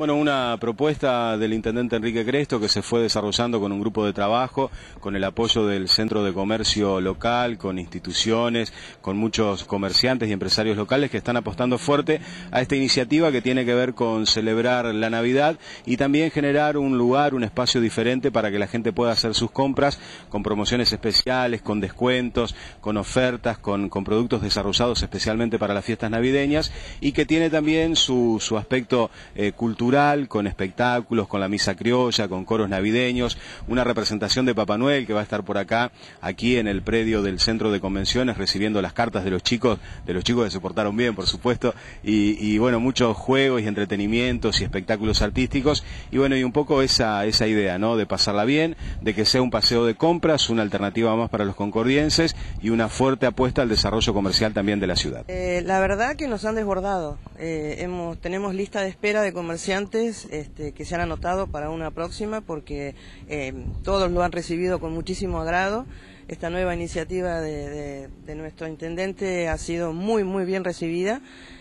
Bueno, una propuesta del intendente Enrique Cresto que se fue desarrollando con un grupo de trabajo, con el apoyo del Centro de Comercio Local, con instituciones, con muchos comerciantes y empresarios locales que están apostando fuerte a esta iniciativa que tiene que ver con celebrar la Navidad y también generar un lugar, un espacio diferente para que la gente pueda hacer sus compras con promociones especiales, con descuentos, con ofertas, con, productos desarrollados especialmente para las fiestas navideñas y que tiene también su, su aspecto eh, cultural con espectáculos, con la misa criolla, con coros navideños, una representación de Papá Noel que va a estar por acá, aquí en el predio del centro de convenciones, recibiendo las cartas de los chicos, de los chicos que se portaron bien, por supuesto, y, bueno, muchos juegos y entretenimientos y espectáculos artísticos, y bueno, y un poco esa, esa idea, ¿no? De pasarla bien, de que sea un paseo de compras, una alternativa más para los concordienses y una fuerte apuesta al desarrollo comercial también de la ciudad. Eh, la verdad que nos han desbordado, eh, tenemos lista de espera de comerciales. Este, que se han anotado para una próxima porque eh, todos lo han recibido con muchísimo agrado esta nueva iniciativa de, nuestro intendente ha sido muy, muy bien recibida.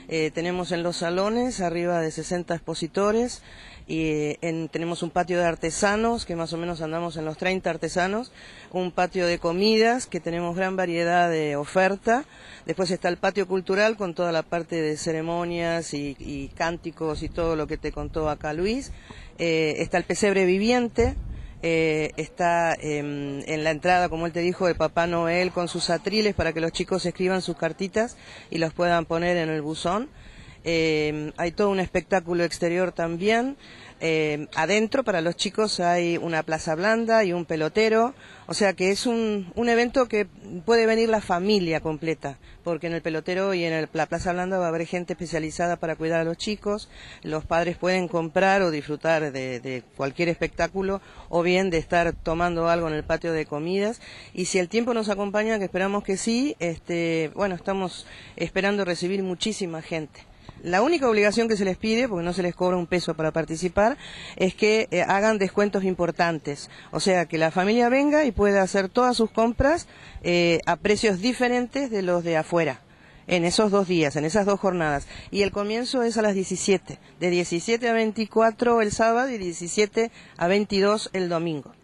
Eh, tenemos en los salones arriba de 60 expositores y eh, en, tenemos un patio de artesanos, que más o menos andamos en los 30 artesanos, un patio de comidas, que tenemos gran variedad de oferta, después está el patio cultural con toda la parte de ceremonias y, cánticos y todo lo que te contó acá Luis, eh, está el pesebre viviente, eh, está em, en la entrada, como él te dijo, de Papá Noel con sus atriles para que los chicos escriban sus cartitas y los puedan poner en el buzón. Eh, hay todo un espectáculo exterior también. Eh, adentro para los chicos hay una plaza blanda y un pelotero, o sea que es un, evento que puede venir la familia completa, porque en el pelotero y en la plaza blanda va a haber gente especializada para cuidar a los chicos, los padres pueden comprar o disfrutar de, cualquier espectáculo o bien de estar tomando algo en el patio de comidas y si el tiempo nos acompaña, que esperamos que sí, este, bueno, estamos esperando recibir muchísima gente. La única obligación que se les pide, porque no se les cobra un peso para participar, es que eh, hagan descuentos importantes. O sea, que la familia venga y pueda hacer todas sus compras eh, a precios diferentes de los de afuera en esos dos días, en esas dos jornadas. Y el comienzo es a las 17, de 17 a 24 el sábado y 17 a 22 el domingo.